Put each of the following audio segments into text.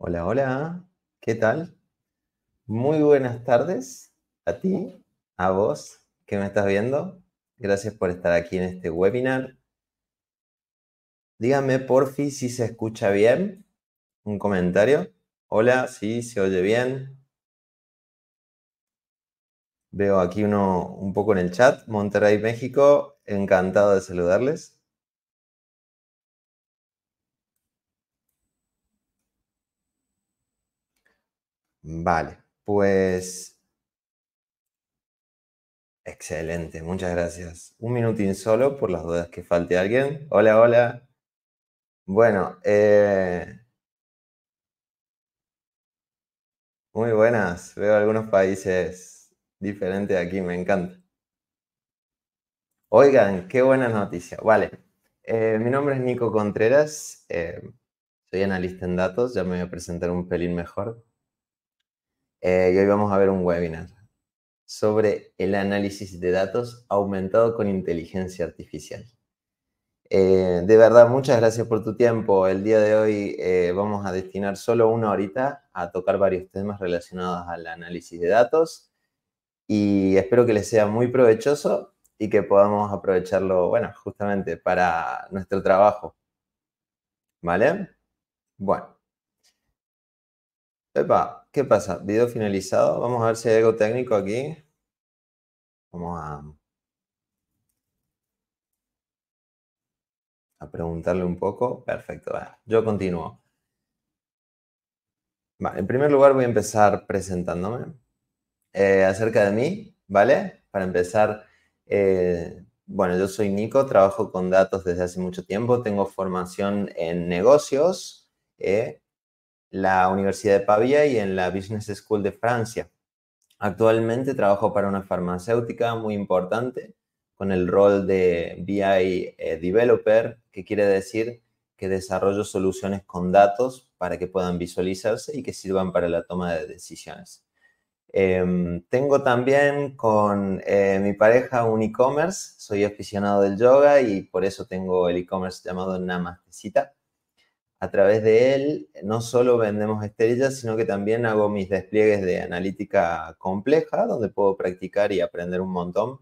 Hola, hola, ¿qué tal? Muy buenas tardes a ti, a vos que me estás viendo. Gracias por estar aquí en este webinar. Díganme porfi si se escucha bien. Un comentario. Hola, sí, se oye bien. Veo aquí uno un poco en el chat. Monterrey, México. Encantado de saludarles. Vale, pues... Excelente, muchas gracias. Un minutín solo por las dudas que falte alguien. Hola, hola. Bueno, eh, muy buenas. Veo algunos países diferentes aquí, me encanta. Oigan, qué buenas noticias. Vale, eh, mi nombre es Nico Contreras, eh, soy analista en datos, ya me voy a presentar un pelín mejor. Eh, y hoy vamos a ver un webinar sobre el análisis de datos aumentado con inteligencia artificial. Eh, de verdad, muchas gracias por tu tiempo. El día de hoy eh, vamos a destinar solo una horita a tocar varios temas relacionados al análisis de datos y espero que les sea muy provechoso y que podamos aprovecharlo, bueno, justamente para nuestro trabajo. ¿Vale? Bueno. ¿qué pasa? Video finalizado. Vamos a ver si hay algo técnico aquí. Vamos a, preguntarle un poco. Perfecto, yo continúo. en primer lugar voy a empezar presentándome eh, acerca de mí, ¿vale? Para empezar, eh, bueno, yo soy Nico, trabajo con datos desde hace mucho tiempo, tengo formación en negocios. Eh, la Universidad de Pavia y en la Business School de Francia. Actualmente trabajo para una farmacéutica muy importante con el rol de BI eh, Developer, que quiere decir que desarrollo soluciones con datos para que puedan visualizarse y que sirvan para la toma de decisiones. Em, tengo también con eh, mi pareja un e-commerce, soy aficionado del yoga y por eso tengo el e-commerce llamado Namastecita. A través de él no solo vendemos estrellas, sino que también hago mis despliegues de analítica compleja, donde puedo practicar y aprender un montón.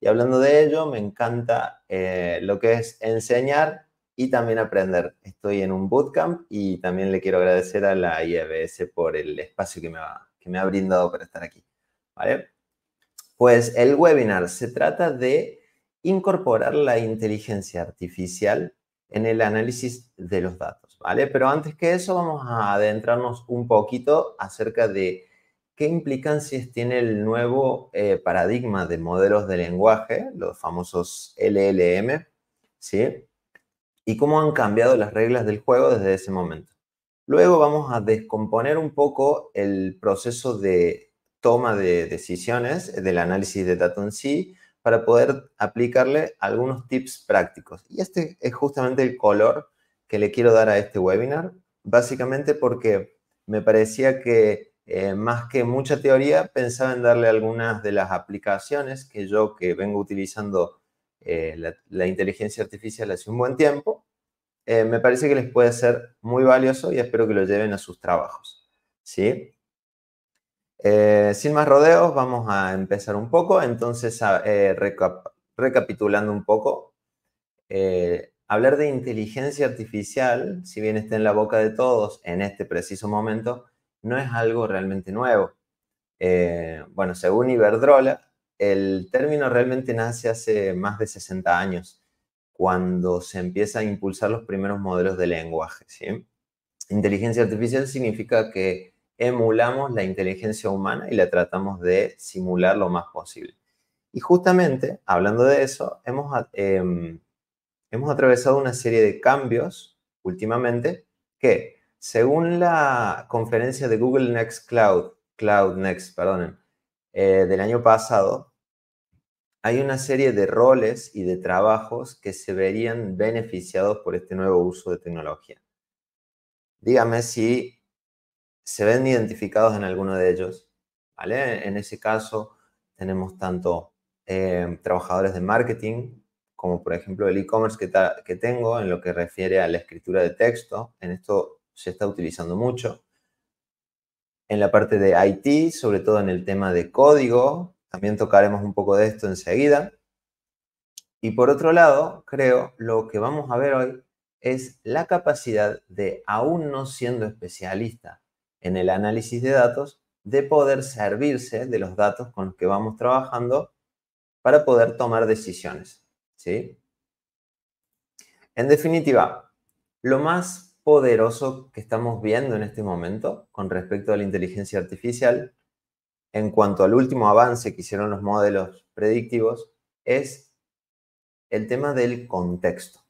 Y hablando de ello, me encanta eh, lo que es enseñar y también aprender. Estoy en un bootcamp y también le quiero agradecer a la ibs por el espacio que me, que me ha brindado para estar aquí. ¿Vale? Pues el webinar se trata de incorporar la inteligencia artificial en el análisis de los datos. ¿vale? Pero antes que eso vamos a adentrarnos un poquito acerca de qué implicancias tiene el nuevo eh, paradigma de modelos de lenguaje, los famosos LLM, ¿sí? Y cómo han cambiado las reglas del juego desde ese momento. Luego vamos a descomponer un poco el proceso de toma de decisiones del análisis de datos en sí para poder aplicarle algunos tips prácticos. Y este es justamente el color que le quiero dar a este webinar, básicamente porque me parecía que eh, más que mucha teoría, pensaba en darle algunas de las aplicaciones que yo que vengo utilizando eh, la, inteligencia artificial hace un buen tiempo, eh, me parece que les puede ser muy valioso y espero que lo lleven a sus trabajos. ¿sí? sin más rodeos, vamos a empezar un poco. Entonces, a, recapitulando un poco, hablar de inteligencia artificial, si bien está en la boca de todos en este preciso momento, no es algo realmente nuevo. Eh, bueno, según Iberdrola, el término realmente nace hace más de 60 años, cuando se empieza a impulsar los primeros modelos de lenguaje. Inteligencia artificial significa que emulamos la inteligencia humana y la tratamos de simular lo más posible. Y justamente, hablando de eso, hemos eh, hemos atravesado una serie de cambios últimamente que, según la conferencia de Google Next Cloud, Cloud Next, perdonen, eh, del año pasado, hay una serie de roles y de trabajos que se verían beneficiados por este nuevo uso de tecnología. Dígame si se ven identificados en alguno de ellos, ¿vale? En ese caso tenemos tanto eh, trabajadores de marketing, como por ejemplo el e-commerce que, tengo en lo que refiere a la escritura de texto. En esto se está utilizando mucho. En la parte de IT, sobre todo en el tema de código, también tocaremos un poco de esto enseguida. Y por otro lado, creo, lo que vamos a ver hoy es la capacidad de, aún no siendo especialista en el análisis de datos, de poder servirse de los datos con los que vamos trabajando para poder tomar decisiones. ¿sí? En definitiva, lo más poderoso que estamos viendo en este momento con respecto a la inteligencia artificial, en cuanto al último avance que hicieron los modelos predictivos, es el tema del contexto.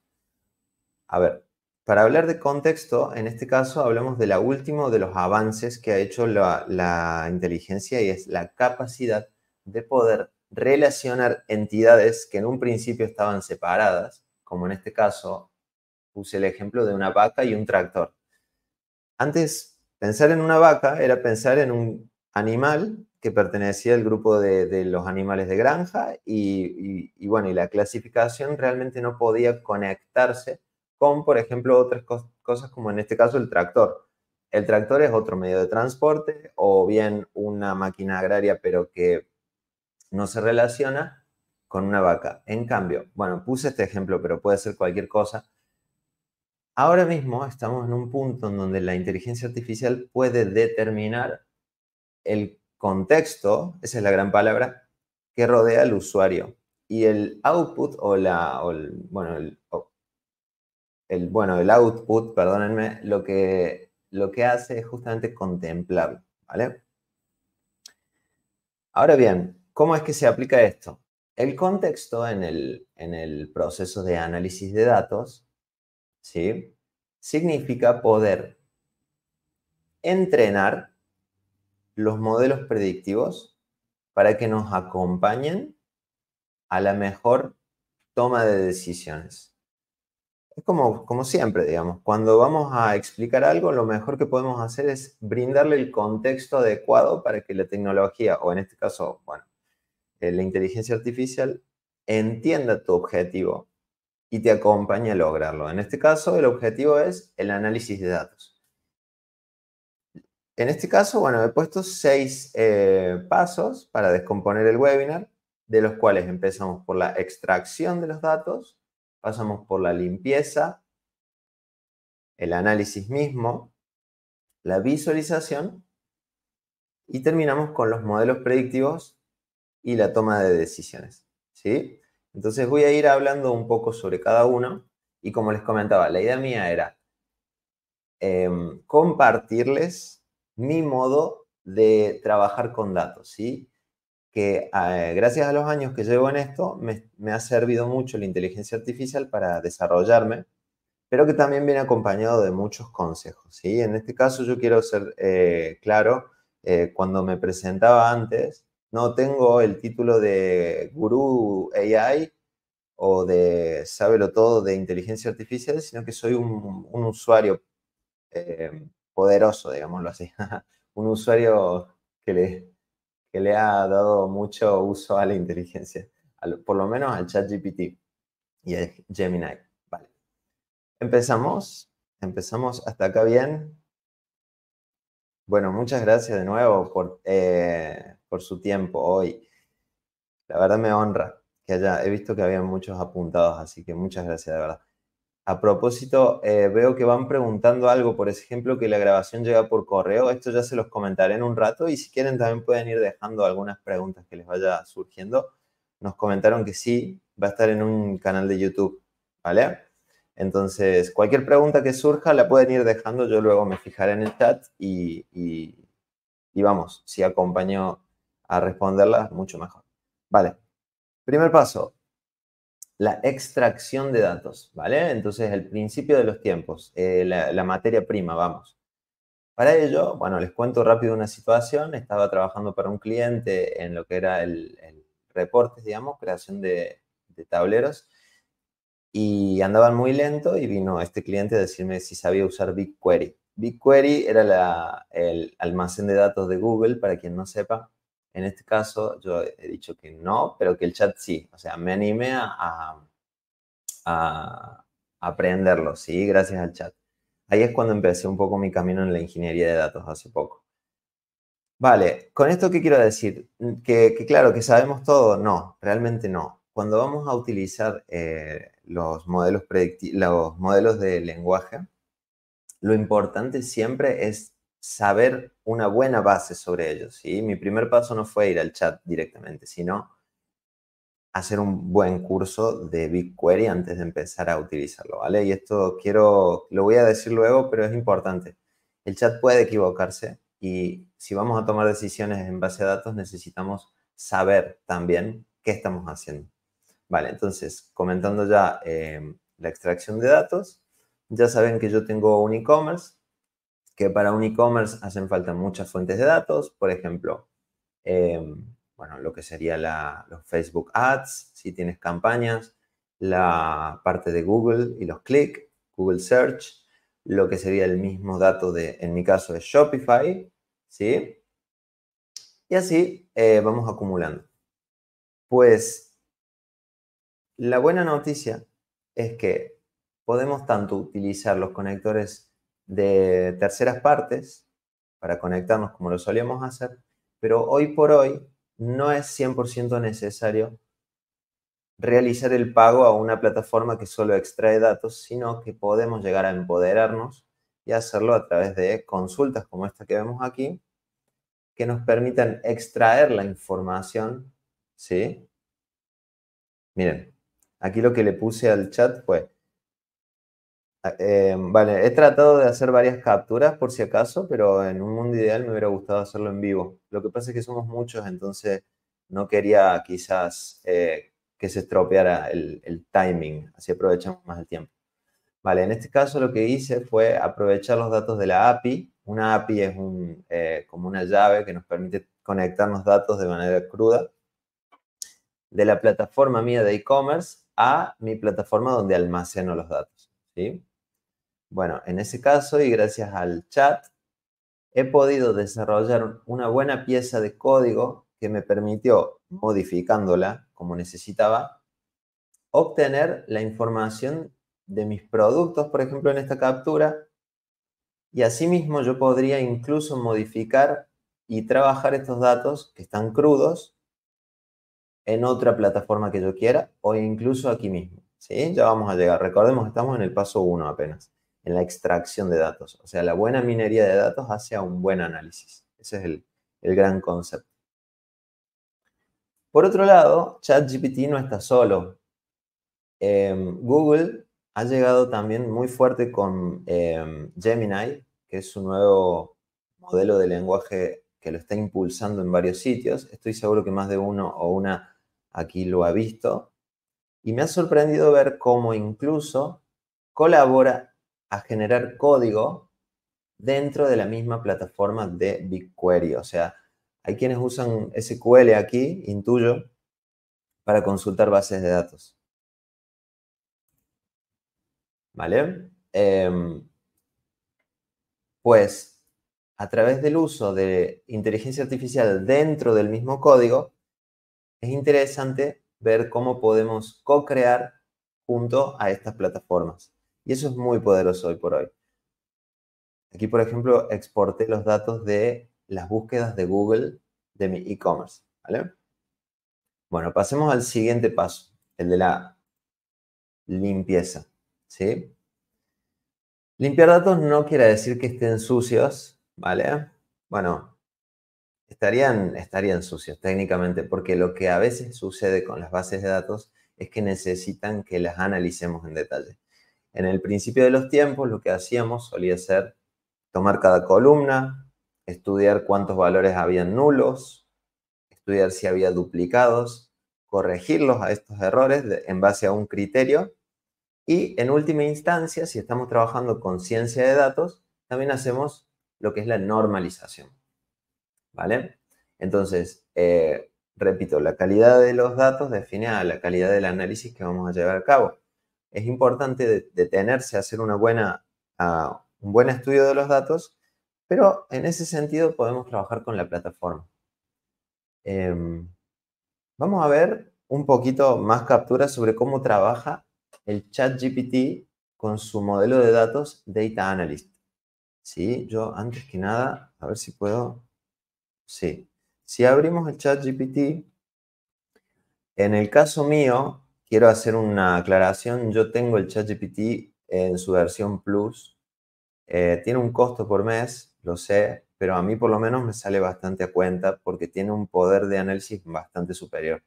A ver, para hablar de contexto, en este caso hablamos de la última de los avances que ha hecho la inteligencia y es la capacidad de poder relacionar entidades que en un principio estaban separadas, como en este caso puse el ejemplo de una vaca y un tractor. Antes, pensar en una vaca era pensar en un animal que pertenecía al grupo de, los animales de granja y, bueno, y la clasificación realmente no podía conectarse con, por ejemplo, otras cosas como en este caso el tractor. El tractor es otro medio de transporte o bien una máquina agraria, pero que no se relaciona con una vaca. En cambio, bueno, puse este ejemplo, pero puede ser cualquier cosa. Ahora mismo estamos en un punto en donde la inteligencia artificial puede determinar el contexto, esa es la gran palabra, que rodea al usuario. Y el output o la, bueno, el, bueno, el output, perdónenme, lo que, lo que hace es justamente contemplarlo. ¿vale? Ahora bien, ¿Cómo es que se aplica esto? El contexto en el, en el proceso de análisis de datos, ¿sí? Significa poder entrenar los modelos predictivos para que nos acompañen a la mejor toma de decisiones. Es como, como siempre, digamos, cuando vamos a explicar algo, lo mejor que podemos hacer es brindarle el contexto adecuado para que la tecnología, o en este caso, bueno, eh, la inteligencia artificial entienda tu objetivo y te acompañe a lograrlo. En este caso, el objetivo es el análisis de datos. En este caso, bueno, he puesto seis eh, pasos para descomponer el webinar, de los cuales empezamos por la extracción de los datos, pasamos por la limpieza, el análisis mismo, la visualización y terminamos con los modelos predictivos y la toma de decisiones. ¿sí? Entonces voy a ir hablando un poco sobre cada uno y como les comentaba, la idea mía era em, compartirles mi modo de trabajar con datos, ¿sí? que eh, gracias a los años que llevo en esto me, ha servido mucho la inteligencia artificial para desarrollarme, pero que también viene acompañado de muchos consejos. ¿sí? En este caso yo quiero ser eh, claro, eh, cuando me presentaba antes, no tengo el título de gurú AI o de sábelo todo de inteligencia artificial, sino que soy un, usuario eh, poderoso, digámoslo así, un usuario que le, le ha dado mucho uso a la inteligencia, por lo menos al chat GPT y al Gemini. Vale. Empezamos, empezamos hasta acá bien. Bueno, muchas gracias de nuevo por... Eh, por su tiempo hoy. La verdad me honra que haya, he visto que había muchos apuntados, así que muchas gracias, de verdad. A propósito, eh, veo que van preguntando algo, por ejemplo, que la grabación llega por correo. Esto ya se los comentaré en un rato y si quieren también pueden ir dejando algunas preguntas que les vaya surgiendo. Nos comentaron que sí, va a estar en un canal de YouTube, ¿vale? Entonces, cualquier pregunta que surja la pueden ir dejando, yo luego me fijaré en el chat y, y, y vamos, si acompaño a responderlas, mucho mejor. Vale. Primer paso, la extracción de datos, ¿vale? Entonces, el principio de los tiempos, eh, la, materia prima, vamos. Para ello, bueno, les cuento rápido una situación. Estaba trabajando para un cliente en lo que era el, reportes, digamos, creación de, tableros y andaban muy lento y vino este cliente a decirme si sabía usar BigQuery. BigQuery era el almacén de datos de Google, para quien no sepa, en este caso yo he dicho que no, pero que el chat sí. O sea, me animé a, aprenderlo, ¿sí? Gracias al chat. Ahí es cuando empecé un poco mi camino en la ingeniería de datos hace poco. Vale, ¿con esto qué quiero decir? Que, claro, que sabemos todo. No, realmente no. Cuando vamos a utilizar eh, los, modelos los modelos de lenguaje, lo importante siempre es saber una buena base sobre ellos. ¿sí? Mi primer paso no fue ir al chat directamente, sino hacer un buen curso de BigQuery antes de empezar a utilizarlo, ¿vale? Y esto quiero, lo voy a decir luego, pero es importante. El chat puede equivocarse y si vamos a tomar decisiones en base a datos necesitamos saber también qué estamos haciendo. Vale, entonces, comentando ya eh, la extracción de datos, ya saben que yo tengo un e-commerce que para un e-commerce hacen falta muchas fuentes de datos, por ejemplo, em, bueno, lo que sería los Facebook Ads, si tienes campañas, la parte de Google y los clics, Google Search, lo que sería el mismo dato de, en mi caso, de Shopify, ¿sí? Y así eh, vamos acumulando. Pues la buena noticia es que podemos tanto utilizar los conectores de terceras partes para conectarnos como lo solíamos hacer, pero hoy por hoy no es 100% necesario realizar el pago a una plataforma que solo extrae datos, sino que podemos llegar a empoderarnos y hacerlo a través de consultas como esta que vemos aquí, que nos permitan extraer la información, ¿sí? Miren, aquí lo que le puse al chat fue, Ah, eh, vale, he tratado de hacer varias capturas por si acaso, pero en un mundo ideal me hubiera gustado hacerlo en vivo. Lo que pasa es que somos muchos, entonces no quería quizás eh, que se estropeara el, timing, así aprovechamos más el tiempo. Vale, en este caso lo que hice fue aprovechar los datos de la API. Una API es eh, como una llave que nos permite conectar los datos de manera cruda de la plataforma mía de e-commerce a mi plataforma donde almaceno los datos. ¿sí? Bueno, en ese caso y gracias al chat, he podido desarrollar una buena pieza de código que me permitió, modificándola como necesitaba, obtener la información de mis productos, por ejemplo, en esta captura. Y asimismo yo podría incluso modificar y trabajar estos datos que están crudos en otra plataforma que yo quiera o incluso aquí mismo. ¿sí? Ya vamos a llegar. Recordemos, que estamos en el paso 1 apenas en la extracción de datos. O sea, la buena minería de datos hace un buen análisis. Ese es el, gran concepto. Por otro lado, ChatGPT no está solo. Em, Google ha llegado también muy fuerte con em, Gemini, que es un nuevo modelo de lenguaje que lo está impulsando en varios sitios. Estoy seguro que más de uno o una aquí lo ha visto. Y me ha sorprendido ver cómo incluso colabora a generar código dentro de la misma plataforma de BigQuery. O sea, hay quienes usan SQL aquí, intuyo, para consultar bases de datos. ¿Vale? Em, pues a través del uso de inteligencia artificial dentro del mismo código, es interesante ver cómo podemos co-crear junto a estas plataformas. Y eso es muy poderoso hoy por hoy. Aquí, por ejemplo, exporté los datos de las búsquedas de Google de mi e-commerce. ¿vale? Bueno, pasemos al siguiente paso, el de la limpieza. ¿sí? Limpiar datos no quiere decir que estén sucios, ¿vale? Bueno, estarían, estarían sucios técnicamente, porque lo que a veces sucede con las bases de datos es que necesitan que las analicemos en detalle. En el principio de los tiempos lo que hacíamos solía ser tomar cada columna, estudiar cuántos valores habían nulos, estudiar si había duplicados, corregirlos a estos errores en base a un criterio y en última instancia, si estamos trabajando con ciencia de datos, también hacemos lo que es la normalización. ¿Vale? Entonces, eh, repito, la calidad de los datos define a la calidad del análisis que vamos a llevar a cabo es importante detenerse a hacer una buena, un buen estudio de los datos, pero en ese sentido podemos trabajar con la plataforma. Em, vamos a ver un poquito más capturas sobre cómo trabaja el ChatGPT con su modelo de datos Data Analyst. Sí, yo antes que nada, a ver si puedo. Sí, si abrimos el ChatGPT, en el caso mío, quiero hacer una aclaración. Yo tengo el ChatGPT en su versión Plus. Eh, tiene un costo por mes, lo sé, pero a mí por lo menos me sale bastante a cuenta porque tiene un poder de análisis bastante superior.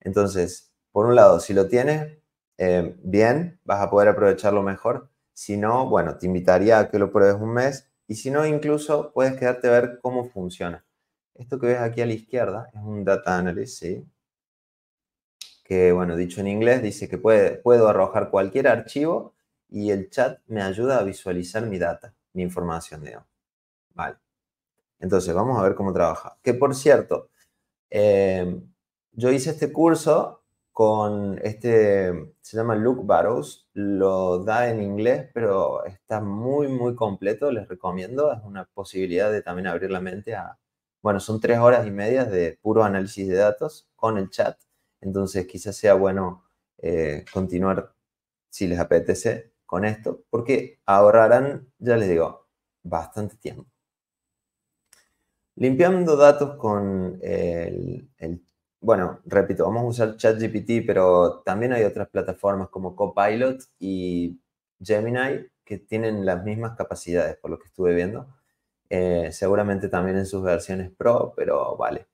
Entonces, por un lado, si lo tienes, eh, bien, vas a poder aprovecharlo mejor. Si no, bueno, te invitaría a que lo pruebes un mes y si no, incluso puedes quedarte a ver cómo funciona. Esto que ves aquí a la izquierda es un data analysis, bueno, dicho en inglés, dice que puedo arrojar cualquier archivo y el chat me ayuda a visualizar mi data, mi información, de Vale. Entonces, vamos a ver cómo trabaja. Que, por cierto, eh, yo hice este curso con este, se llama Luke Barrows, lo da en inglés, pero está muy, muy completo, les recomiendo, es una posibilidad de también abrir la mente a, bueno, son tres horas y media de puro análisis de datos con el chat entonces quizás sea bueno eh, continuar, si les apetece, con esto, porque ahorrarán, ya les digo, bastante tiempo. Limpiando datos con el, bueno, repito, vamos a usar ChatGPT, pero también hay otras plataformas como Copilot y Gemini que tienen las mismas capacidades, por lo que estuve viendo. Eh, seguramente también en sus versiones Pro, pero vale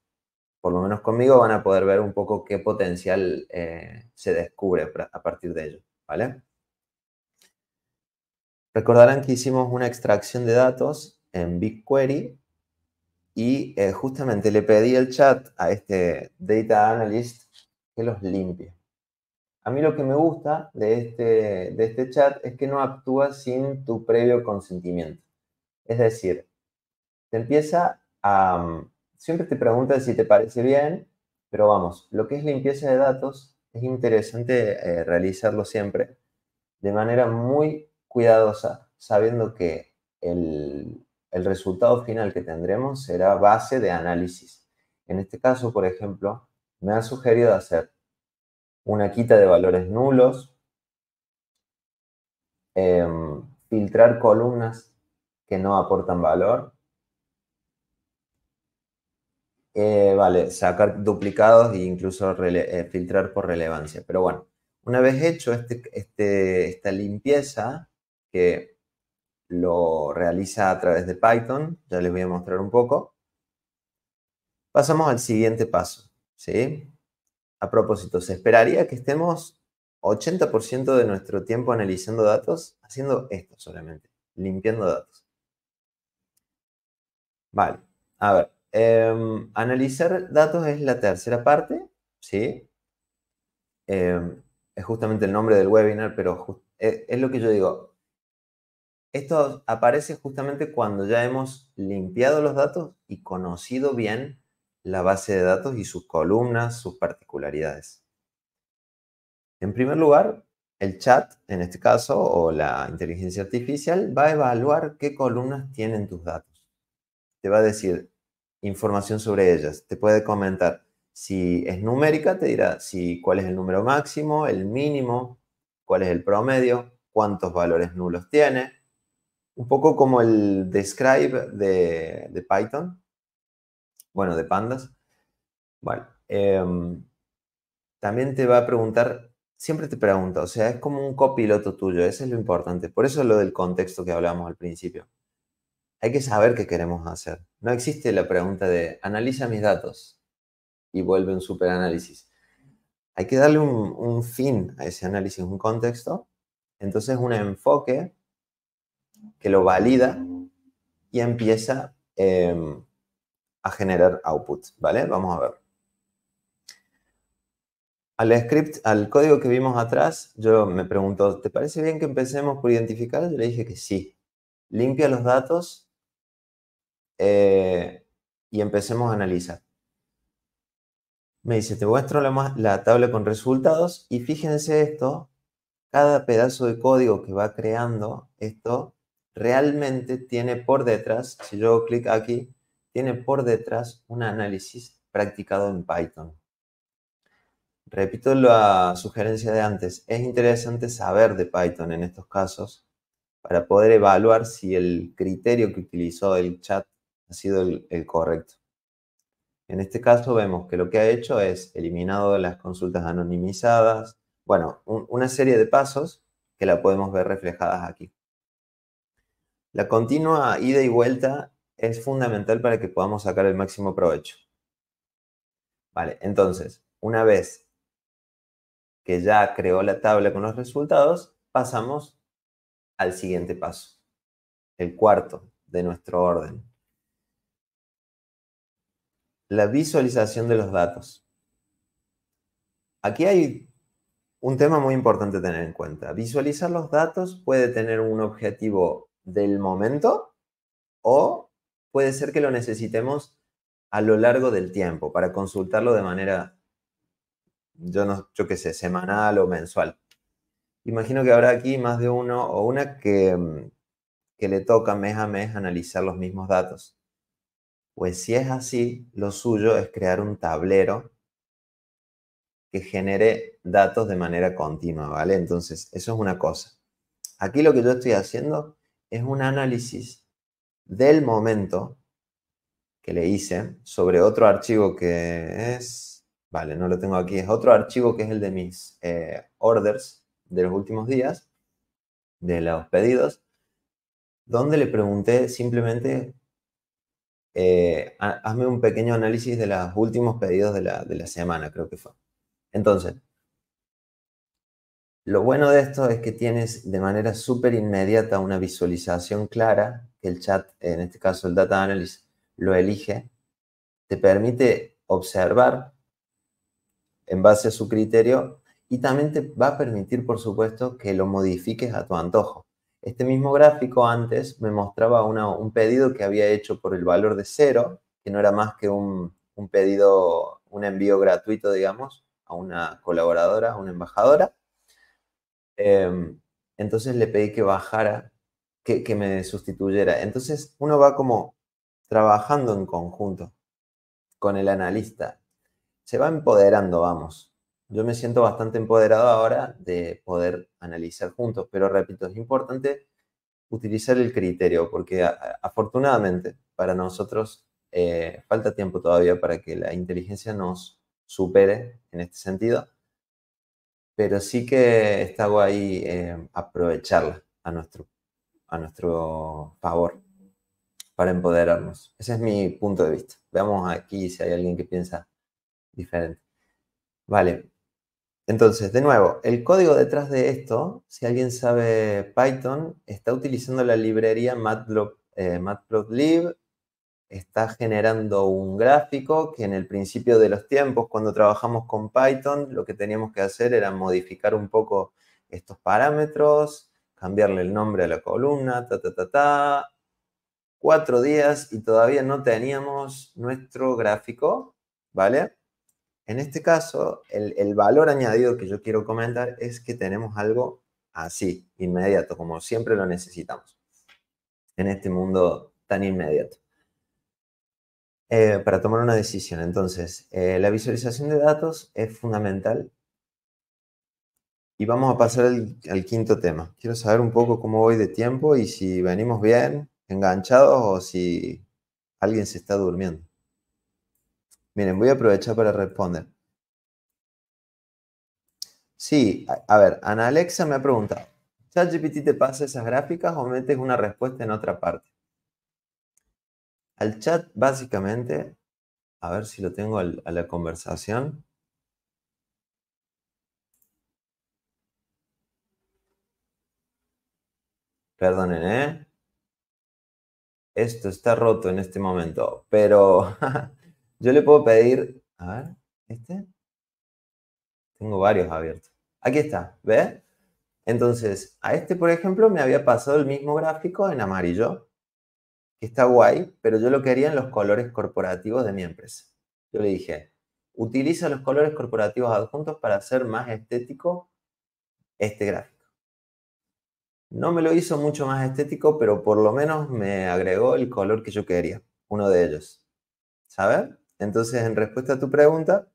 por lo menos conmigo, van a poder ver un poco qué potencial eh, se descubre a partir de ello, ¿vale? Recordarán que hicimos una extracción de datos en BigQuery y eh, justamente le pedí al chat a este Data Analyst que los limpie. A mí lo que me gusta de este, de este chat es que no actúa sin tu previo consentimiento. Es decir, te empieza a, siempre te preguntan si te parece bien, pero vamos, lo que es limpieza de datos es interesante eh, realizarlo siempre de manera muy cuidadosa, sabiendo que el, resultado final que tendremos será base de análisis. En este caso, por ejemplo, me han sugerido hacer una quita de valores nulos, em, filtrar columnas que no aportan valor, eh, vale, sacar duplicados e incluso eh, filtrar por relevancia. Pero bueno, una vez hecho este, este, esta limpieza, que lo realiza a través de Python, ya les voy a mostrar un poco, pasamos al siguiente paso. ¿sí? A propósito, se esperaría que estemos 80% de nuestro tiempo analizando datos haciendo esto solamente, limpiando datos. Vale, a ver. Em, analizar datos es la tercera parte, ¿sí? Em, es justamente el nombre del webinar, pero es, e, es lo que yo digo. Esto aparece justamente cuando ya hemos limpiado los datos y conocido bien la base de datos y sus columnas, sus particularidades. En primer lugar, el chat, en este caso, o la inteligencia artificial, va a evaluar qué columnas tienen tus datos. Te va a decir, información sobre ellas. Te puede comentar si es numérica, te dirá si cuál es el número máximo, el mínimo, cuál es el promedio, cuántos valores nulos tiene. Un poco como el describe de, Python, bueno, de pandas. Bueno, em, también te va a preguntar, siempre te pregunta, o sea, es como un copiloto tuyo, eso es lo importante. Por eso lo del contexto que hablábamos al principio hay que saber qué queremos hacer. No existe la pregunta de analiza mis datos y vuelve un superanálisis. Hay que darle un, fin a ese análisis, un contexto, entonces un enfoque que lo valida y empieza em, a generar output, ¿vale? Vamos a ver. Al script, al código que vimos atrás, yo me pregunto, ¿te parece bien que empecemos por identificar? Yo le dije que sí. Limpia los datos eh, y empecemos a analizar. Me dice, te muestro la, la tabla con resultados y fíjense esto, cada pedazo de código que va creando esto realmente tiene por detrás, si yo hago clic aquí, tiene por detrás un análisis practicado en Python. Repito la sugerencia de antes, es interesante saber de Python en estos casos para poder evaluar si el criterio que utilizó el chat ha sido el, correcto. En este caso vemos que lo que ha hecho es eliminado las consultas anonimizadas, bueno, una serie de pasos que la podemos ver reflejadas aquí. La continua ida y vuelta es fundamental para que podamos sacar el máximo provecho. Vale, entonces, una vez que ya creó la tabla con los resultados, pasamos al siguiente paso, el cuarto de nuestro orden, la visualización de los datos. Aquí hay un tema muy importante tener en cuenta. Visualizar los datos puede tener un objetivo del momento o puede ser que lo necesitemos a lo largo del tiempo para consultarlo de manera, yo, no, yo qué sé, semanal o mensual. Imagino que habrá aquí más de uno o una que le toca mes a mes analizar los mismos datos. Pues si es así, lo suyo es crear un tablero que genere datos de manera continua, ¿vale? Entonces, eso es una cosa. Aquí lo que yo estoy haciendo es un análisis del momento que le hice sobre otro archivo que es, vale, no lo tengo aquí, es otro archivo que es el de mis eh, orders de los últimos días, de los pedidos, donde le pregunté simplemente eh, hazme un pequeño análisis de los últimos pedidos de la, de la semana, creo que fue. Entonces, lo bueno de esto es que tienes de manera súper inmediata una visualización clara, que el chat, en este caso el data analysis lo elige, te permite observar en base a su criterio y también te va a permitir, por supuesto, que lo modifiques a tu antojo. Este mismo gráfico antes me mostraba un pedido que había hecho por el valor de cero, que no era más que un, pedido, un envío gratuito, digamos, a una colaboradora, a una embajadora. Em, entonces le pedí que bajara, que me sustituyera. Entonces uno va como trabajando en conjunto con el analista. Se va empoderando, vamos yo me siento bastante empoderado ahora de poder analizar juntos, pero repito, es importante utilizar el criterio, porque afortunadamente para nosotros eh, falta tiempo todavía para que la inteligencia nos supere en este sentido, pero sí que está ahí eh, aprovecharla a nuestro, a nuestro favor para empoderarnos. Ese es mi punto de vista. Veamos aquí si hay alguien que piensa diferente. Vale, entonces, de nuevo, el código detrás de esto, si alguien sabe Python, está utilizando la librería eh, Matplotlib, está generando un gráfico que en el principio de los tiempos, cuando trabajamos con Python, lo que teníamos que hacer era modificar un poco estos parámetros, cambiarle el nombre a la columna, ta, ta, ta, ta. Cuatro días y todavía no teníamos nuestro gráfico, ¿vale? En este caso, el, valor añadido que yo quiero comentar es que tenemos algo así, inmediato, como siempre lo necesitamos en este mundo tan inmediato. Eh, para tomar una decisión, entonces, eh, la visualización de datos es fundamental. Y vamos a pasar al quinto tema. Quiero saber un poco cómo voy de tiempo y si venimos bien, enganchados o si alguien se está durmiendo. Miren, voy a aprovechar para responder. Sí, a ver, Ana Alexa me ha preguntado, ¿ChatGPT te pasa esas gráficas o metes una respuesta en otra parte? Al chat, básicamente, a ver si lo tengo a la conversación. Perdonen, ¿eh? Esto está roto en este momento, pero Yo le puedo pedir, a ver, este. Tengo varios abiertos. Aquí está, ¿ves? Entonces, a este, por ejemplo, me había pasado el mismo gráfico en amarillo, que está guay, pero yo lo quería en los colores corporativos de mi empresa. Yo le dije, utiliza los colores corporativos adjuntos para hacer más estético este gráfico. No me lo hizo mucho más estético, pero por lo menos me agregó el color que yo quería, uno de ellos. ¿Sabes? Entonces, en respuesta a tu pregunta,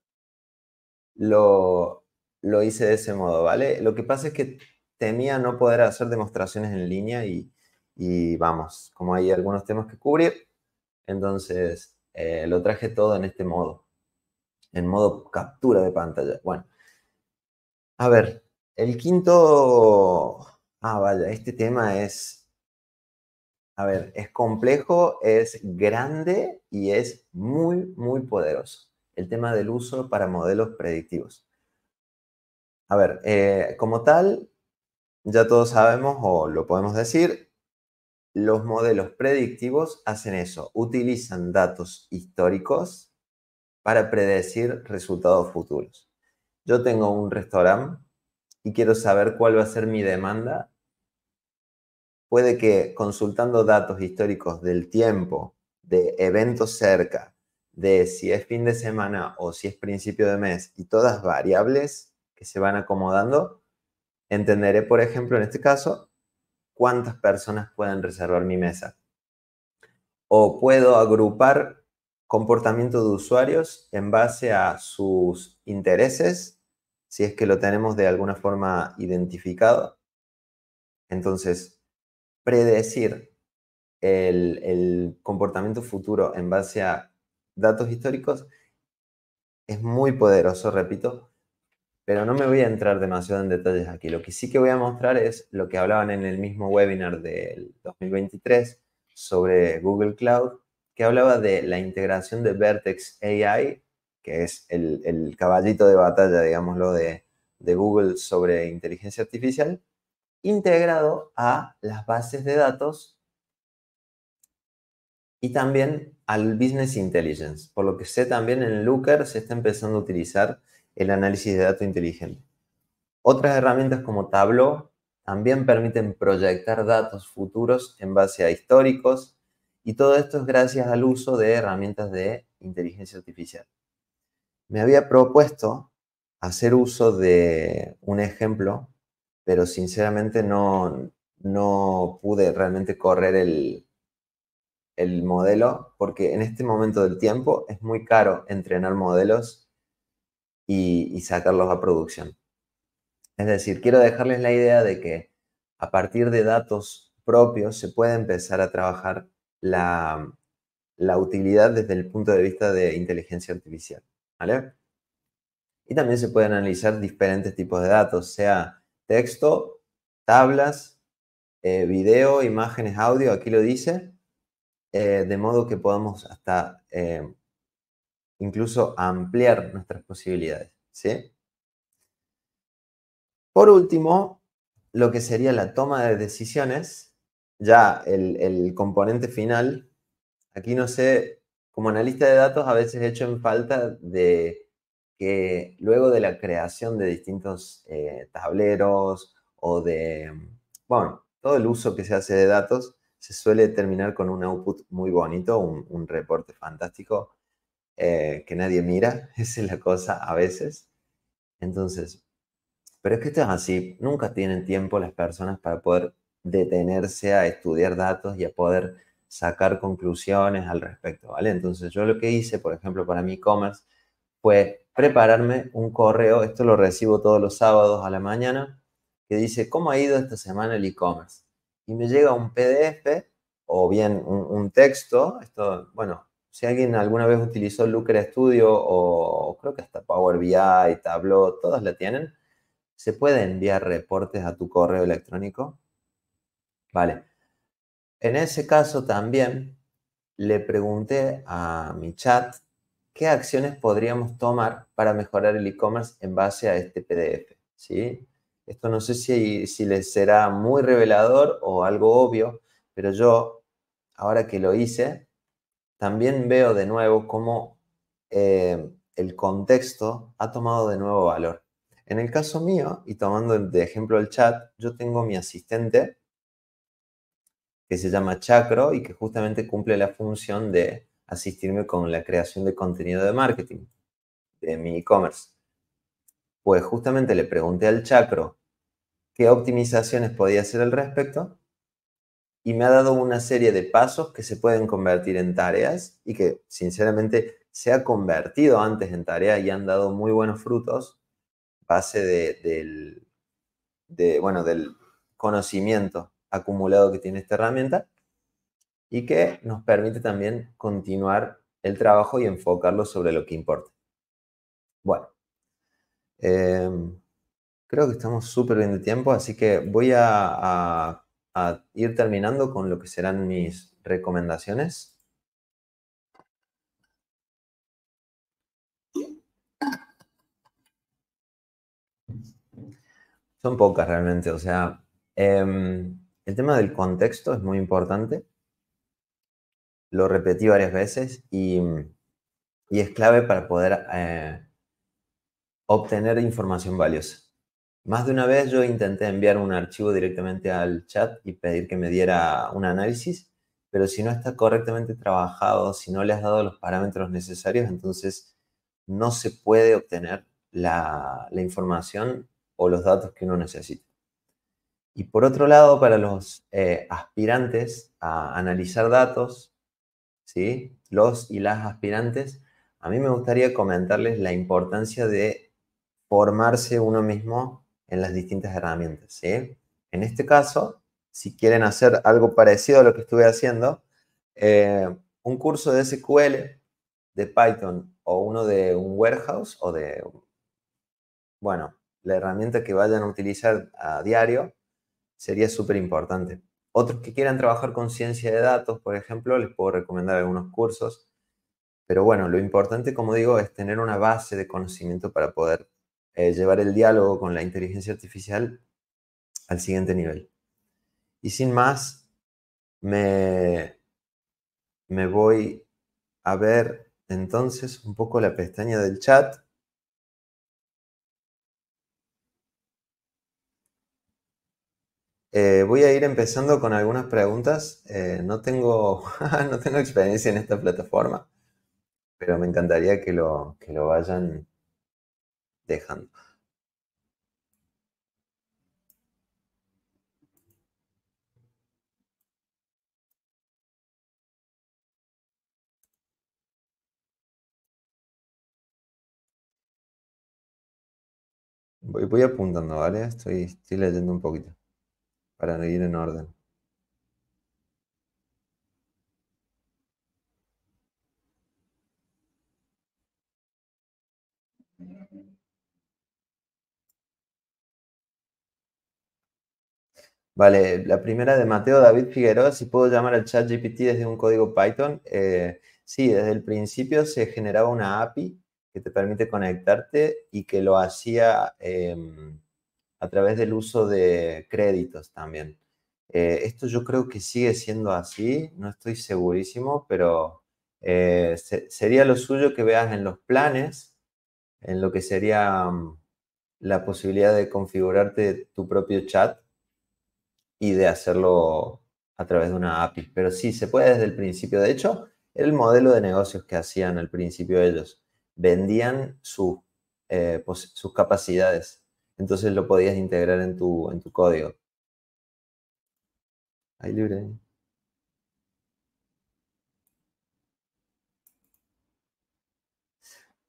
lo, lo hice de ese modo, ¿vale? Lo que pasa es que temía no poder hacer demostraciones en línea y, y vamos, como hay algunos temas que cubrir, entonces eh, lo traje todo en este modo, en modo captura de pantalla. Bueno, a ver, el quinto... Ah, vaya, este tema es a ver, es complejo, es grande y es muy, muy poderoso. El tema del uso para modelos predictivos. A ver, eh, como tal, ya todos sabemos o lo podemos decir, los modelos predictivos hacen eso, utilizan datos históricos para predecir resultados futuros. Yo tengo un restaurante y quiero saber cuál va a ser mi demanda puede que consultando datos históricos del tiempo, de eventos cerca, de si es fin de semana o si es principio de mes y todas variables que se van acomodando, entenderé, por ejemplo, en este caso, cuántas personas pueden reservar mi mesa. O puedo agrupar comportamiento de usuarios en base a sus intereses, si es que lo tenemos de alguna forma identificado. Entonces, predecir el, comportamiento futuro en base a datos históricos es muy poderoso, repito, pero no me voy a entrar demasiado en detalles aquí. Lo que sí que voy a mostrar es lo que hablaban en el mismo webinar del 2023 sobre Google Cloud, que hablaba de la integración de Vertex AI, que es el, caballito de batalla, digámoslo, de, de Google sobre inteligencia artificial, integrado a las bases de datos y también al Business Intelligence. Por lo que sé también en Looker se está empezando a utilizar el análisis de datos inteligente. Otras herramientas como Tableau también permiten proyectar datos futuros en base a históricos y todo esto es gracias al uso de herramientas de inteligencia artificial. Me había propuesto hacer uso de un ejemplo pero sinceramente no, no pude realmente correr el, modelo porque en este momento del tiempo es muy caro entrenar modelos y, sacarlos a producción. Es decir, quiero dejarles la idea de que a partir de datos propios se puede empezar a trabajar la, la utilidad desde el punto de vista de inteligencia artificial. ¿vale? Y también se pueden analizar diferentes tipos de datos, sea texto, tablas, eh, video, imágenes, audio, aquí lo dice, eh, de modo que podamos hasta eh, incluso ampliar nuestras posibilidades. ¿sí? Por último, lo que sería la toma de decisiones, ya el, el componente final, aquí no sé, como analista de datos a veces he hecho en falta de que luego de la creación de distintos eh, tableros o de, mm, bueno, todo el uso que se hace de datos, se suele terminar con un output muy bonito, un, reporte fantástico eh, que nadie mira, esa es la cosa a veces. Entonces, pero es que esto es así, nunca tienen tiempo las personas para poder detenerse a estudiar datos y a poder sacar conclusiones al respecto, ¿vale? Entonces yo lo que hice, por ejemplo, para mi e-commerce, fue prepararme un correo, esto lo recibo todos los sábados a la mañana, que dice, ¿cómo ha ido esta semana el e-commerce? Y me llega un PDF o bien un, texto, esto, bueno, si alguien alguna vez utilizó Looker Studio o creo que hasta Power BI, Tableau, todas la tienen, se puede enviar reportes a tu correo electrónico. Vale. En ese caso también le pregunté a mi chat qué acciones podríamos tomar para mejorar el e-commerce en base a este PDF. ¿sí? Esto no sé si, si les será muy revelador o algo obvio, pero yo, ahora que lo hice, también veo de nuevo cómo eh, el contexto ha tomado de nuevo valor. En el caso mío, y tomando de ejemplo el chat, yo tengo mi asistente que se llama Chacro y que justamente cumple la función de asistirme con la creación de contenido de marketing de mi e-commerce? Pues justamente le pregunté al Chacro qué optimizaciones podía hacer al respecto y me ha dado una serie de pasos que se pueden convertir en tareas y que sinceramente se ha convertido antes en tarea y han dado muy buenos frutos base del, bueno, del conocimiento acumulado que tiene esta herramienta y que nos permite también continuar el trabajo y enfocarlo sobre lo que importa. Bueno, em, creo que estamos súper bien de tiempo, así que voy a, ir terminando con lo que serán mis recomendaciones. Son pocas realmente, o sea, em, el tema del contexto es muy importante lo repetí varias veces y, es clave para poder eh, obtener información valiosa. Más de una vez yo intenté enviar un archivo directamente al chat y pedir que me diera un análisis, pero si no está correctamente trabajado, si no le has dado los parámetros necesarios, entonces no se puede obtener la, información o los datos que uno necesita. Y por otro lado, para los eh, aspirantes a analizar datos, ¿sí? los y las aspirantes, a mí me gustaría comentarles la importancia de formarse uno mismo en las distintas herramientas. En este caso, si quieren hacer algo parecido a lo que estuve haciendo, eh, un curso de SQL, de Python o uno de un warehouse o de, bueno, la herramienta que vayan a utilizar a diario sería súper importante. Otros que quieran trabajar con ciencia de datos, por ejemplo, les puedo recomendar algunos cursos. Pero bueno, lo importante, como digo, es tener una base de conocimiento para poder eh, llevar el diálogo con la inteligencia artificial al siguiente nivel. Y sin más, me, me voy a ver entonces un poco la pestaña del chat Eh, voy a ir empezando con algunas preguntas. Eh, no, tengo, no tengo experiencia en esta plataforma, pero me encantaría que lo, que lo vayan dejando. Voy, voy apuntando, ¿vale? Estoy, estoy leyendo un poquito para ir en orden. Vale, la primera de Mateo David Figueroa, si puedo llamar al chat GPT desde un código Python. Eh, sí, desde el principio se generaba una API que te permite conectarte y que lo hacía em, a través del uso de créditos también. Eh, esto yo creo que sigue siendo así, no estoy segurísimo, pero eh, sería lo suyo que veas en los planes, en lo que sería mm, la posibilidad de configurarte tu propio chat y de hacerlo a través de una API. Pero sí, se puede desde el principio. De hecho, el modelo de negocios que hacían al principio ellos. Vendían su, eh, sus capacidades entonces lo podías integrar en tu, en tu código. Ahí libre.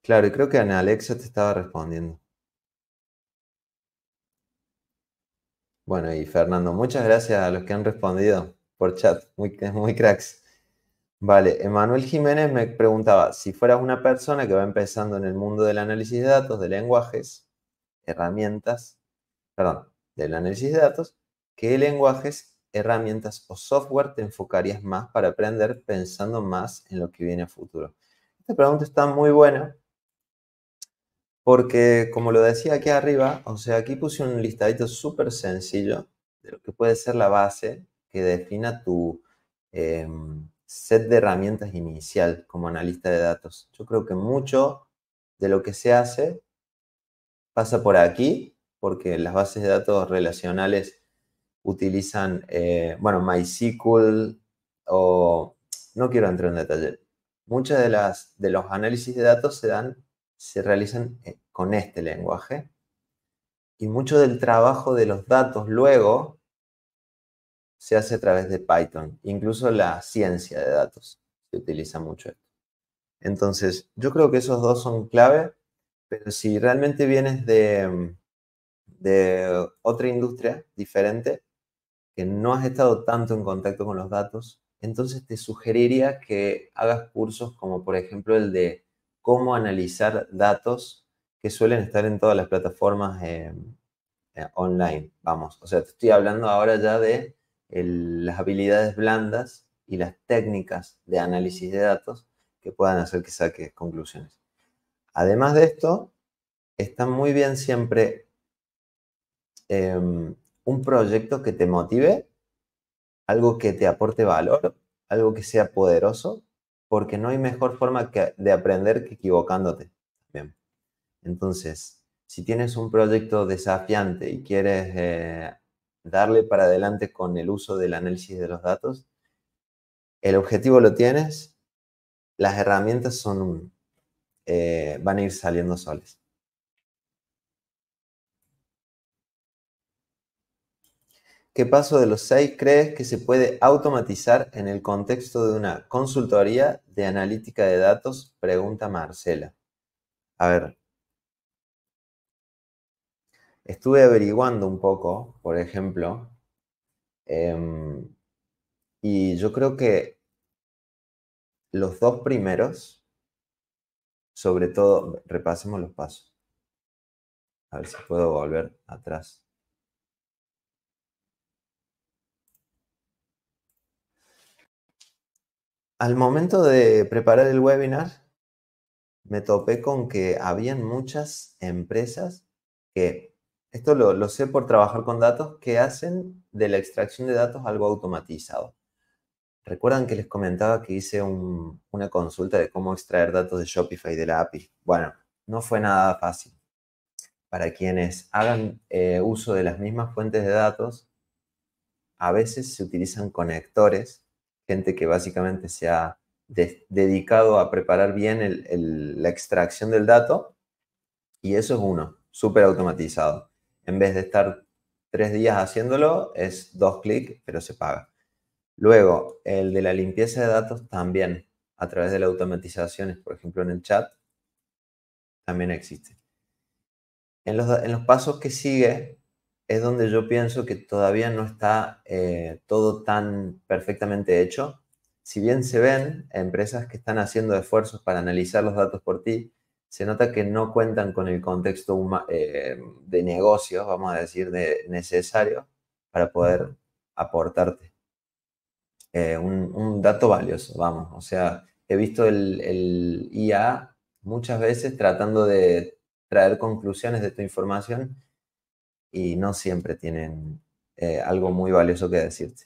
Claro, y creo que Ana Alexa te estaba respondiendo. Bueno, y Fernando, muchas gracias a los que han respondido por chat. Muy, muy cracks. Vale, Emanuel Jiménez me preguntaba, si fueras una persona que va empezando en el mundo del análisis de datos, de lenguajes, herramientas, perdón, del análisis de datos, qué lenguajes, herramientas o software te enfocarías más para aprender pensando más en lo que viene a futuro. Esta pregunta está muy buena porque, como lo decía aquí arriba, o sea, aquí puse un listadito súper sencillo de lo que puede ser la base que defina tu em, set de herramientas inicial como analista de datos. Yo creo que mucho de lo que se hace pasa por aquí, porque las bases de datos relacionales utilizan, eh, bueno, MySQL o, no quiero entrar en detalle, muchas de las, de los análisis de datos se dan, se realizan eh, con este lenguaje y mucho del trabajo de los datos luego se hace a través de Python, incluso la ciencia de datos se utiliza mucho Entonces, yo creo que esos dos son clave si realmente vienes mm, de, otra industria diferente, que no has estado tanto en contacto con los datos, entonces te sugeriría que hagas cursos como por ejemplo el de cómo analizar datos que suelen estar en todas las plataformas eh, eh, online. Vamos, o sea, te estoy hablando ahora ya de las habilidades blandas y las técnicas de análisis de datos que puedan hacer que saques conclusiones. Además de esto, está muy bien siempre em, un proyecto que te motive, algo que te aporte valor, algo que sea poderoso, porque no hay mejor forma de aprender que equivocándote. Entonces, si tienes un proyecto desafiante y quieres eh, darle para adelante con el uso del análisis de los datos, el objetivo lo tienes, las herramientas son eh, van a ir saliendo soles. ¿Qué paso de los seis crees que se puede automatizar en el contexto de una consultoría de analítica de datos? Pregunta Marcela. A ver. Estuve averiguando un poco, por ejemplo, em, y yo creo que los dos primeros sobre todo, repasemos los pasos. A ver si puedo volver atrás. Al momento de preparar el webinar, me topé con que habían muchas empresas que, esto lo, lo sé por trabajar con datos, que hacen de la extracción de datos algo automatizado. Recuerdan que les comentaba que hice una consulta de cómo extraer datos de Shopify de la API. Bueno, no fue nada fácil. Para quienes hagan eh, uso de las mismas fuentes de datos, a veces se utilizan conectores, gente que básicamente se ha dedicado a preparar bien la extracción del dato, y eso es uno, súper automatizado. En vez de estar tres días haciéndolo, es dos clics, pero se paga. Luego, el de la limpieza de datos también, a través de las automatizaciones, por ejemplo, en el chat, también existe. En los, pasos que sigue es donde yo pienso que todavía no está eh, todo tan perfectamente hecho. Si bien se ven empresas que están haciendo esfuerzos para analizar los datos por ti, se nota que no cuentan con el contexto eh, de negocios, vamos a decir, de necesario para poder aportarte. Eh, un, dato valioso, vamos. O sea, he visto el, IA muchas veces tratando de traer conclusiones de tu información y no siempre tienen eh, algo muy valioso que decirte.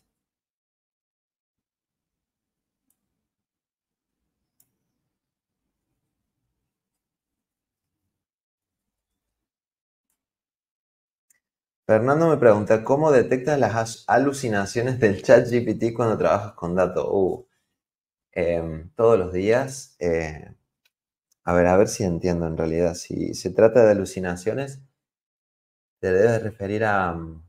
Fernando me pregunta, ¿cómo detectas las alucinaciones del chat GPT cuando trabajas con datos? Uh, em, todos los días. Eh, a ver, a ver si entiendo en realidad. Si se trata de alucinaciones, te debes referir a, mm,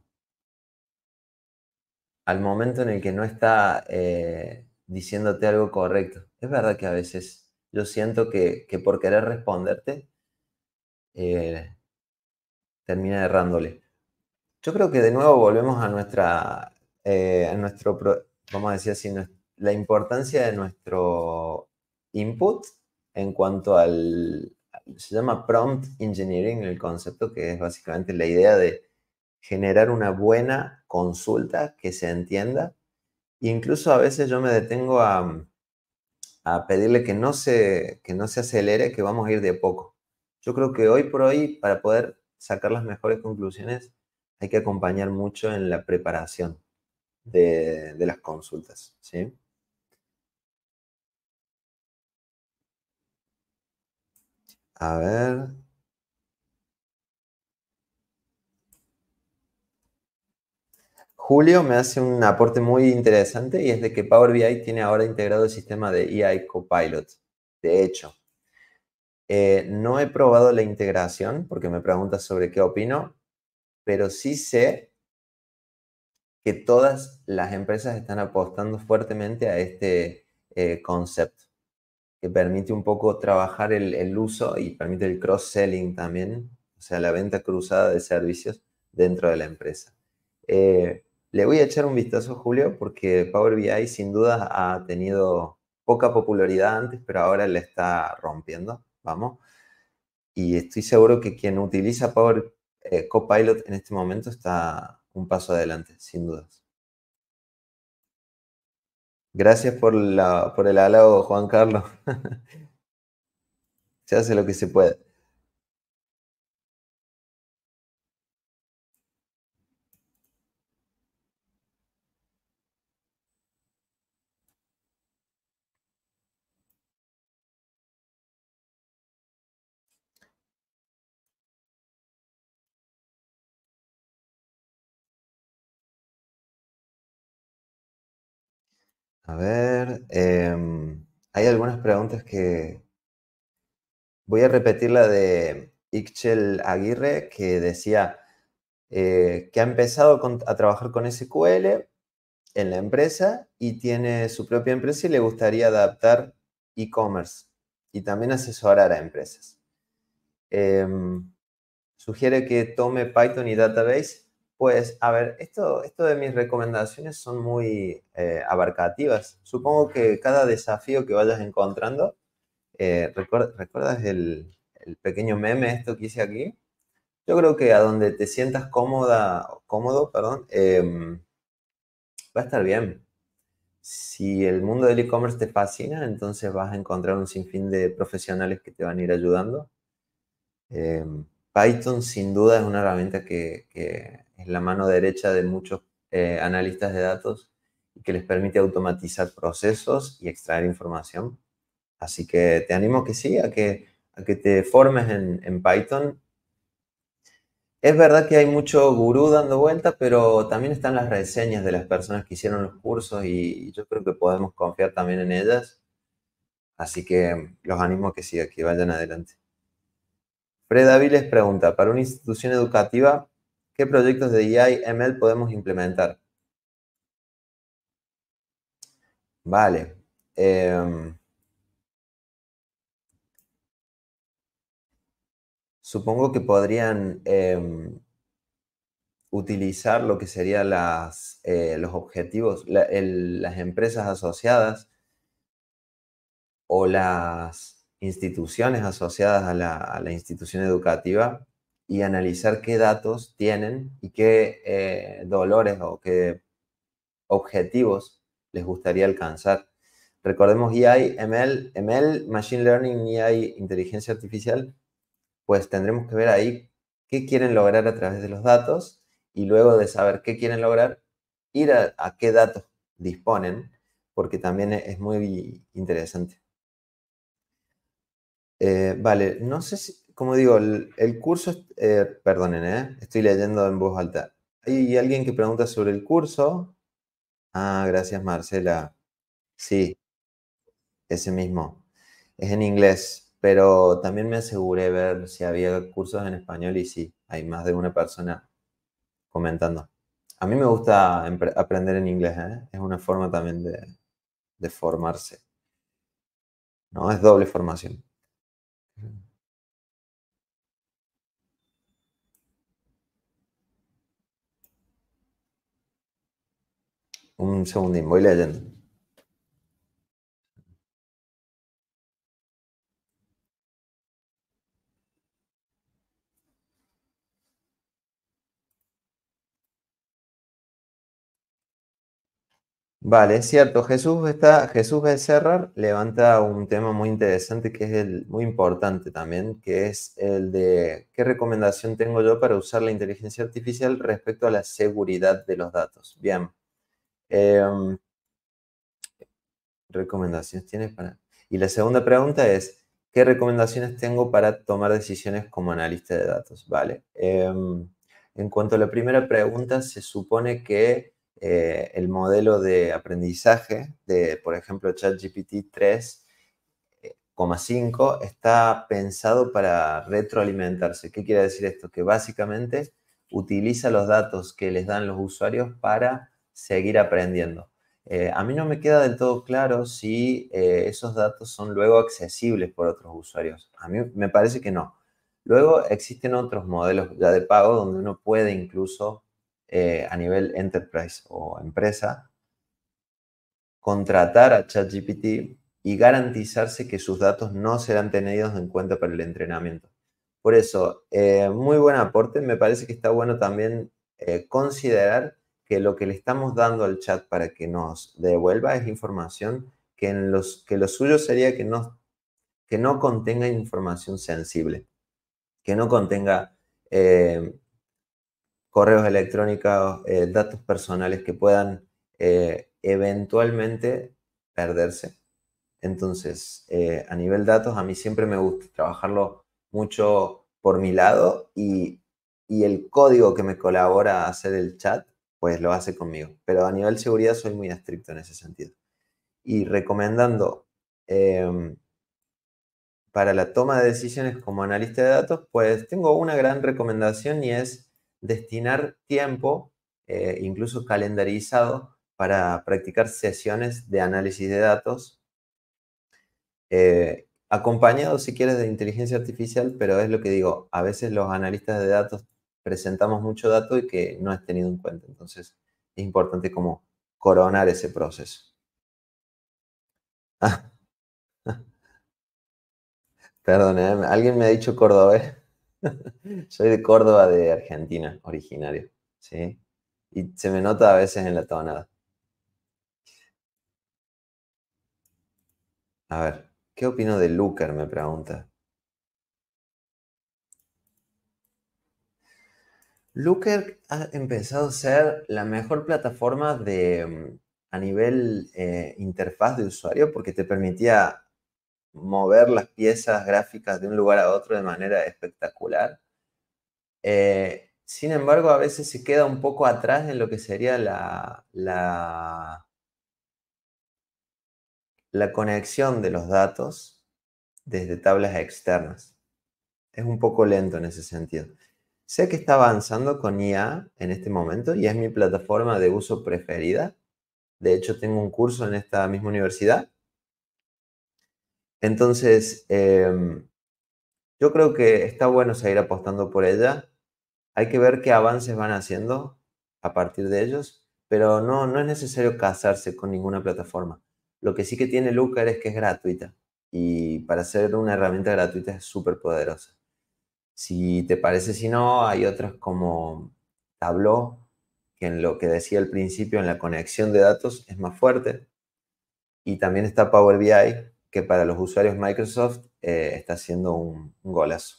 al momento en el que no está eh, diciéndote algo correcto. Es verdad que a veces yo siento que, que por querer responderte, eh, termina errándole. Yo creo que de nuevo volvemos a nuestra, eh, a nuestro, vamos a decir así, la importancia de nuestro input en cuanto al, se llama prompt engineering el concepto, que es básicamente la idea de generar una buena consulta que se entienda. Incluso a veces yo me detengo a, pedirle que no, se, que no se acelere, que vamos a ir de poco. Yo creo que hoy por hoy, para poder sacar las mejores conclusiones, hay que acompañar mucho en la preparación de, las consultas, ¿sí? A ver. Julio me hace un aporte muy interesante y es de que Power BI tiene ahora integrado el sistema de EI Copilot. De hecho, eh, no he probado la integración porque me pregunta sobre qué opino pero sí sé que todas las empresas están apostando fuertemente a este eh, concepto, que permite un poco trabajar el, uso y permite el cross-selling también, o sea, la venta cruzada de servicios dentro de la empresa. Eh, le voy a echar un vistazo, Julio, porque Power BI sin duda ha tenido poca popularidad antes, pero ahora la está rompiendo, vamos. Y estoy seguro que quien utiliza Power eh, Copilot en este momento está un paso adelante, sin dudas. Gracias por, por el halago, Juan Carlos. se hace lo que se puede. A ver, em, hay algunas preguntas que... Voy a repetir la de Ixchel Aguirre, que decía eh, que ha empezado a trabajar con SQL en la empresa y tiene su propia empresa y le gustaría adaptar e-commerce y también asesorar a empresas. Em, sugiere que tome Python y Database pues, a ver, esto, esto de mis recomendaciones son muy eh, abarcativas. Supongo que cada desafío que vayas encontrando, eh, ¿recuerdas el, pequeño meme esto que hice aquí? Yo creo que a donde te sientas cómoda, cómodo, perdón, em, va a estar bien. Si el mundo del e-commerce te fascina, entonces vas a encontrar un sinfín de profesionales que te van a ir ayudando. Em, Python sin duda es una herramienta que es la mano derecha de muchos eh, analistas de datos y que les permite automatizar procesos y extraer información. Así que te animo que sí, a que, que te formes en, Python. Es verdad que hay mucho gurú dando vuelta, pero también están las reseñas de las personas que hicieron los cursos y, yo creo que podemos confiar también en ellas. Así que los animo que sí, a que vayan adelante. Fred les pregunta, para una institución educativa, ¿Qué proyectos de AI ML podemos implementar? Vale. Em, supongo que podrían em, utilizar lo que serían eh, los objetivos, las empresas asociadas o las instituciones asociadas a la institución educativa y analizar qué datos tienen y qué eh, dolores o qué objetivos les gustaría alcanzar. Recordemos EI, ML, ML, Machine Learning, EI, Inteligencia Artificial, pues tendremos que ver ahí qué quieren lograr a través de los datos y luego de saber qué quieren lograr, ir a, qué datos disponen, porque también es muy interesante. Eh, vale, no sé si, como digo, el, curso, eh, perdonen, ¿eh? estoy leyendo en voz alta. Hay alguien que pregunta sobre el curso. Ah, gracias Marcela. Sí, ese mismo. Es en inglés, pero también me aseguré ver si había cursos en español y sí, hay más de una persona comentando. A mí me gusta aprender en inglés, ¿eh? es una forma también de, de formarse. ¿no? Es doble formación. Un segundín, voy leyendo. Vale, es cierto. Jesús está, Jesús Becerrar levanta un tema muy interesante que es el, muy importante también, que es el de qué recomendación tengo yo para usar la inteligencia artificial respecto a la seguridad de los datos. Bien. Em, ¿Recomendaciones tienes para...? Y la segunda pregunta es, ¿qué recomendaciones tengo para tomar decisiones como analista de datos? Vale. Em, en cuanto a la primera pregunta, se supone que eh, el modelo de aprendizaje de, por ejemplo, ChatGPT 3,5 eh, está pensado para retroalimentarse. ¿Qué quiere decir esto? Que básicamente utiliza los datos que les dan los usuarios para seguir aprendiendo. Eh, a mí no me queda del todo claro si eh, esos datos son luego accesibles por otros usuarios. A mí me parece que no. Luego existen otros modelos ya de pago donde uno puede incluso eh, a nivel enterprise o empresa contratar a ChatGPT y garantizarse que sus datos no serán tenidos en cuenta para el entrenamiento. Por eso, muy buen aporte. Me parece que está bueno también considerar que lo que le estamos dando al chat para que nos devuelva es información que, en los, que lo suyo sería que no, que no contenga información sensible, que no contenga eh, correos electrónicos, eh, datos personales que puedan eh, eventualmente perderse. Entonces, a nivel datos, a mí siempre me gusta trabajarlo mucho por mi lado y, y el código que me colabora a hacer el chat pues lo hace conmigo. Pero a nivel seguridad soy muy estricto en ese sentido. Y recomendando em, para la toma de decisiones como analista de datos, pues tengo una gran recomendación y es destinar tiempo, eh, incluso calendarizado, para practicar sesiones de análisis de datos, eh, acompañado si quieres de inteligencia artificial, pero es lo que digo, a veces los analistas de datos presentamos mucho dato y que no es tenido en cuenta. Entonces, es importante como coronar ese proceso. Ah. Perdón, ¿eh? alguien me ha dicho Córdoba? Soy de Córdoba, de Argentina, originario. ¿sí? Y se me nota a veces en la tonada. A ver, ¿qué opino de Lucar? Me pregunta. Looker ha empezado a ser la mejor plataforma mm, a nivel eh, interfaz de usuario porque te permitía mover las piezas gráficas de un lugar a otro de manera espectacular. Eh, sin embargo, a veces se queda un poco atrás en lo que sería la, la conexión de los datos desde tablas externas. Es un poco lento en ese sentido. Sé que está avanzando con IA en este momento y es mi plataforma de uso preferida. De hecho, tengo un curso en esta misma universidad. Entonces, em, yo creo que está bueno seguir apostando por ella. Hay que ver qué avances van haciendo a partir de ellos, pero no, no es necesario casarse con ninguna plataforma. Lo que sí que tiene Looker es que es gratuita y para ser una herramienta gratuita es súper poderosa. Si te parece, si no, hay otras como Tableau, que en lo que decía al principio, en la conexión de datos es más fuerte. Y también está Power BI, que para los usuarios Microsoft eh, está siendo un, golazo.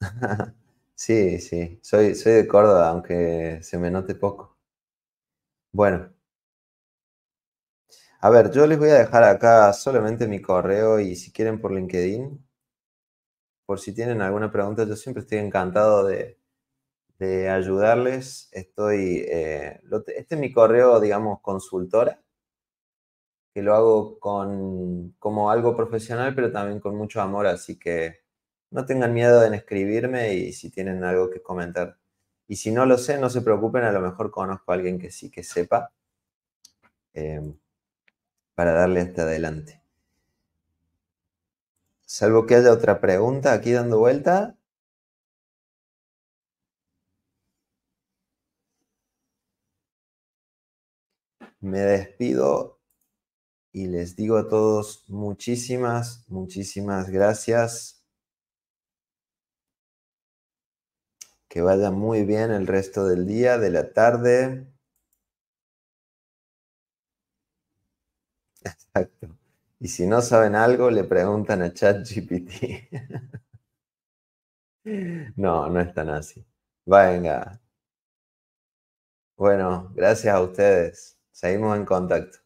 sí, sí, soy, soy de Córdoba, aunque se me note poco. Bueno, a ver, yo les voy a dejar acá solamente mi correo y si quieren por LinkedIn, por si tienen alguna pregunta, yo siempre estoy encantado de, ayudarles. Estoy, eh, este es mi correo, digamos, consultora, que lo hago con, como algo profesional, pero también con mucho amor, así que no tengan miedo en escribirme y si tienen algo que comentar. Y si no lo sé, no se preocupen, a lo mejor conozco a alguien que sí que sepa. Em, para darle hasta este adelante. Salvo que haya otra pregunta aquí dando vuelta. Me despido y les digo a todos muchísimas, muchísimas gracias. Que vaya muy bien el resto del día, de la tarde. Exacto. Y si no saben algo, le preguntan a ChatGPT. no, no es tan así. Venga. Bueno, gracias a ustedes. Seguimos en contacto.